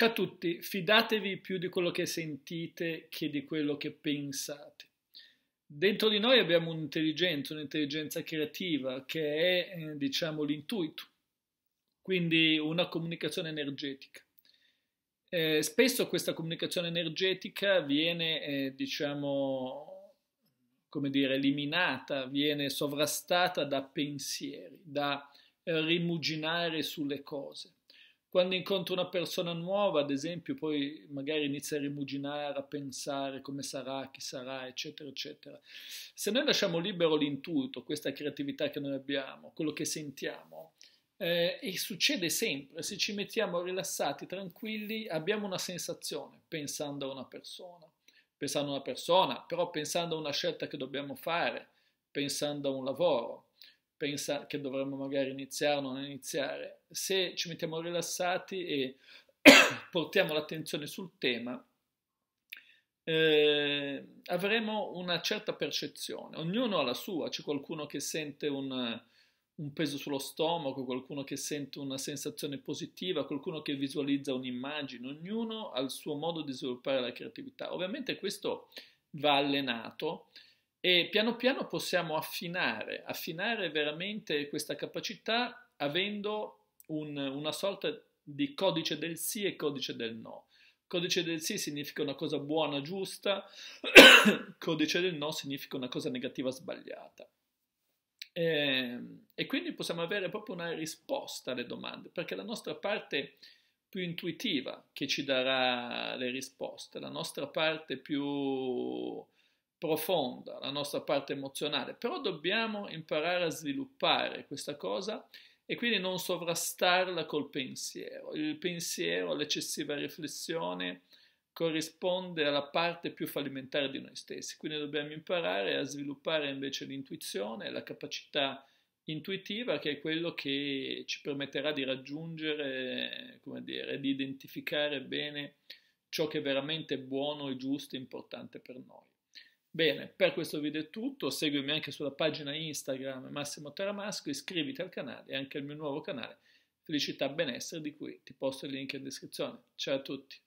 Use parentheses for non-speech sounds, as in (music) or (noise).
Ciao a tutti, fidatevi più di quello che sentite che di quello che pensate. Dentro di noi abbiamo un'intelligenza, un'intelligenza creativa che è, eh, diciamo, l'intuito, quindi una comunicazione energetica. Eh, spesso questa comunicazione energetica viene, eh, diciamo, come dire, eliminata, viene sovrastata da pensieri, da eh, rimuginare sulle cose. Quando incontro una persona nuova, ad esempio, poi magari inizia a rimuginare, a pensare come sarà, chi sarà, eccetera, eccetera. Se noi lasciamo libero l'intuito, questa creatività che noi abbiamo, quello che sentiamo, eh, e succede sempre, se ci mettiamo rilassati, tranquilli, abbiamo una sensazione pensando a una persona, pensando a una persona, però pensando a una scelta che dobbiamo fare, pensando a un lavoro, pensa che dovremmo magari iniziare o non iniziare. Se ci mettiamo rilassati e (coughs) portiamo l'attenzione sul tema, eh, avremo una certa percezione, ognuno ha la sua, c'è qualcuno che sente un, un peso sullo stomaco, qualcuno che sente una sensazione positiva, qualcuno che visualizza un'immagine, ognuno ha il suo modo di sviluppare la creatività. Ovviamente questo va allenato e piano piano possiamo affinare, affinare veramente questa capacità avendo un, una sorta di codice del sì e codice del no. Codice del sì significa una cosa buona, giusta, (coughs) codice del no significa una cosa negativa, sbagliata. E, ehm, e quindi possiamo avere proprio una risposta alle domande, perché la nostra parte più intuitiva che ci darà le risposte, la nostra parte più profonda, la nostra parte emozionale, però dobbiamo imparare a sviluppare questa cosa e quindi non sovrastarla col pensiero. Il pensiero, l'eccessiva riflessione corrisponde alla parte più fallimentare di noi stessi, quindi dobbiamo imparare a sviluppare invece l'intuizione, la capacità intuitiva che è quello che ci permetterà di raggiungere, come dire, di identificare bene ciò che è veramente buono e giusto e importante per noi. Bene, per questo video è tutto, seguimi anche sulla pagina Instagram Massimo Teramasco, iscriviti al canale e anche al mio nuovo canale Felicità Benessere di cui ti posto il link in descrizione. Ciao a tutti!